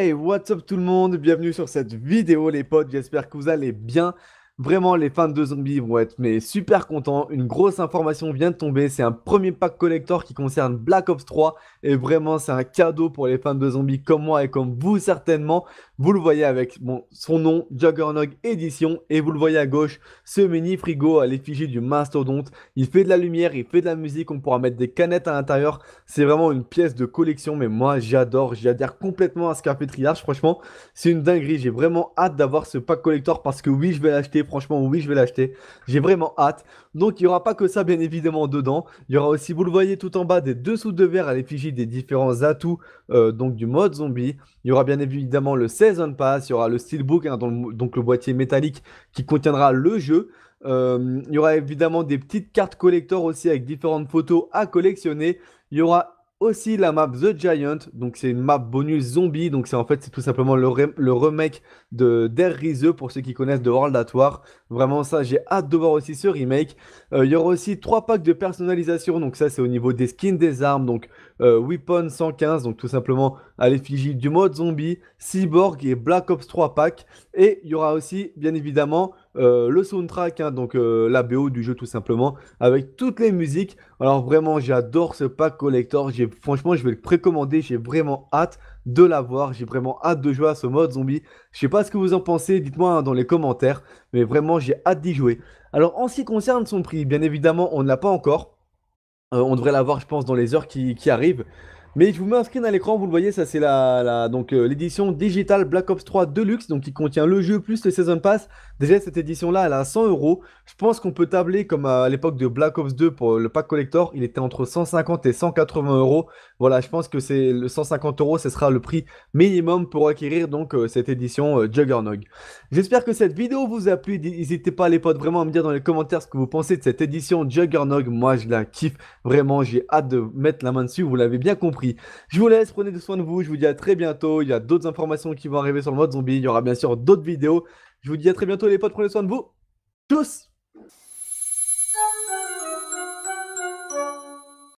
Hey, what's up tout le monde? Bienvenue sur cette vidéo les potes, j'espère que vous allez bien. Vraiment, les fans de zombies vont être super contents. Une grosse information vient de tomber. C'est un premier pack collector qui concerne Black Ops 3. Et vraiment, c'est un cadeau pour les fans de zombies comme moi et comme vous certainement. Vous le voyez avec son nom, Juggernog Edition. Et vous le voyez à gauche, ce mini frigo à l'effigie du mastodonte. Il fait de la lumière, il fait de la musique. On pourra mettre des canettes à l'intérieur. C'est vraiment une pièce de collection. Mais moi, j'adore. J'adhère complètement à ce fait Triage. Franchement, c'est une dinguerie. J'ai vraiment hâte d'avoir ce pack collector parce que oui, je vais l'acheter franchement, oui, je vais l'acheter. J'ai vraiment hâte. Donc, il n'y aura pas que ça, bien évidemment, dedans. Il y aura aussi, vous le voyez tout en bas, des dessous de verre à l'effigie des différents atouts euh, donc du mode zombie. Il y aura bien évidemment le Season Pass. Il y aura le Steelbook, hein, donc le boîtier métallique qui contiendra le jeu. Euh, il y aura évidemment des petites cartes collector aussi avec différentes photos à collectionner. Il y aura aussi la map The Giant, donc c'est une map bonus zombie, donc c'est en fait c'est tout simplement le, remake de Riseux pour ceux qui connaissent de World at War. Vraiment ça, j'ai hâte de voir aussi ce remake. Euh, il y aura aussi trois packs de personnalisation, donc ça c'est au niveau des skins des armes, donc euh, Weapon 115, donc tout simplement à l'effigie du mode zombie, Cyborg et Black Ops 3 packs. Et il y aura aussi bien évidemment euh, le soundtrack, hein, donc euh, la BO du jeu tout simplement, avec toutes les musiques. Alors vraiment, j'adore ce pack collector. J'ai franchement, je vais le précommander. J'ai vraiment hâte de l'avoir. J'ai vraiment hâte de jouer à ce mode zombie. Je sais pas ce que vous en pensez. Dites-moi hein, dans les commentaires. Mais vraiment, j'ai hâte d'y jouer. Alors en ce qui concerne son prix, bien évidemment, on ne l'a pas encore. Euh, on devrait l'avoir, je pense, dans les heures qui arrivent. Mais je vous mets un screen à l'écran, vous le voyez, ça c'est la, la, donc euh, l'édition digitale Black Ops 3 Deluxe, donc qui contient le jeu plus le Season Pass. Déjà cette édition-là, elle a 100 euros. Je pense qu'on peut tabler comme à l'époque de Black Ops 2 pour le pack collector, il était entre 150 et 180 euros. Voilà, je pense que c'est le 150 euros, ce sera le prix minimum pour acquérir donc euh, cette édition euh, Juggernog. J'espère que cette vidéo vous a plu. N'hésitez pas les potes vraiment à me dire dans les commentaires ce que vous pensez de cette édition Juggernog. Moi je la kiffe vraiment, j'ai hâte de mettre la main dessus. Vous l'avez bien compris. Je vous laisse, prenez soin de vous. Je vous dis à très bientôt. Il y a d'autres informations qui vont arriver sur le mode zombie. Il y aura bien sûr d'autres vidéos. Je vous dis à très bientôt, les potes. Prenez soin de vous. Tchuss